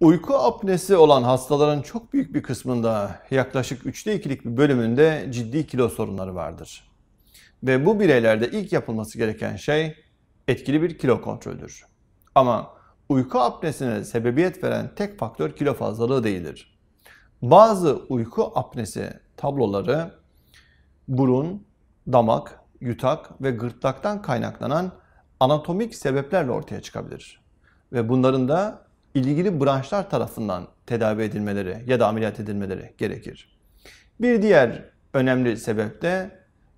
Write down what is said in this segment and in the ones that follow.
Uyku apnesi olan hastaların çok büyük bir kısmında yaklaşık 3'te 2'lik bir bölümünde ciddi kilo sorunları vardır. Ve bu bireylerde ilk yapılması gereken şey etkili bir kilo kontrolüdür. Ama uyku apnesine sebebiyet veren tek faktör kilo fazlalığı değildir. Bazı uyku apnesi tabloları burun, damak, yutak ve gırtlaktan kaynaklanan anatomik sebeplerle ortaya çıkabilir. Ve bunların da ilgili branşlar tarafından tedavi edilmeleri ya da ameliyat edilmeleri gerekir. Bir diğer önemli sebep de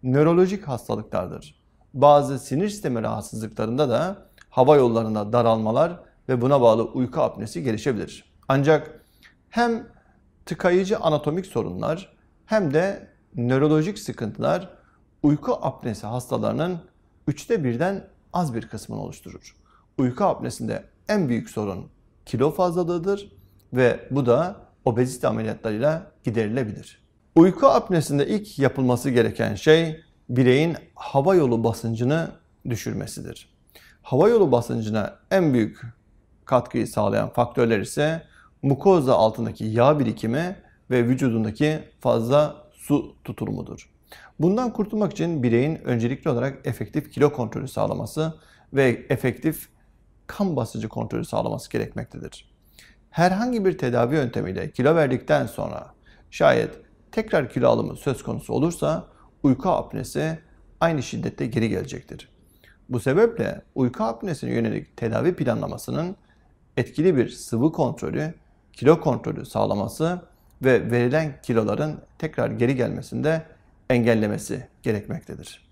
nörolojik hastalıklardır. Bazı sinir sistemi rahatsızlıklarında da hava yollarında daralmalar ve buna bağlı uyku apnesi gelişebilir. Ancak hem tıkayıcı anatomik sorunlar hem de nörolojik sıkıntılar uyku apnesi hastalarının üçte birden az bir kısmını oluşturur. Uyku apnesinde en büyük sorun kilo fazlalığıdır ve bu da obezite ameliyatlarıyla giderilebilir. Uyku apnesinde ilk yapılması gereken şey bireyin hava yolu basıncını düşürmesidir. Hava yolu basıncına en büyük katkıyı sağlayan faktörler ise mukoza altındaki yağ birikimi ve vücudundaki fazla su tutulumudur. Bundan kurtulmak için bireyin öncelikli olarak efektif kilo kontrolü sağlaması ve efektif kan basıcı kontrolü sağlaması gerekmektedir. Herhangi bir tedavi yöntemiyle kilo verdikten sonra şayet tekrar kilo alımı söz konusu olursa uyku apnesi aynı şiddette geri gelecektir. Bu sebeple uyku apnesine yönelik tedavi planlamasının etkili bir sıvı kontrolü, kilo kontrolü sağlaması ve verilen kiloların tekrar geri gelmesinde engellemesi gerekmektedir.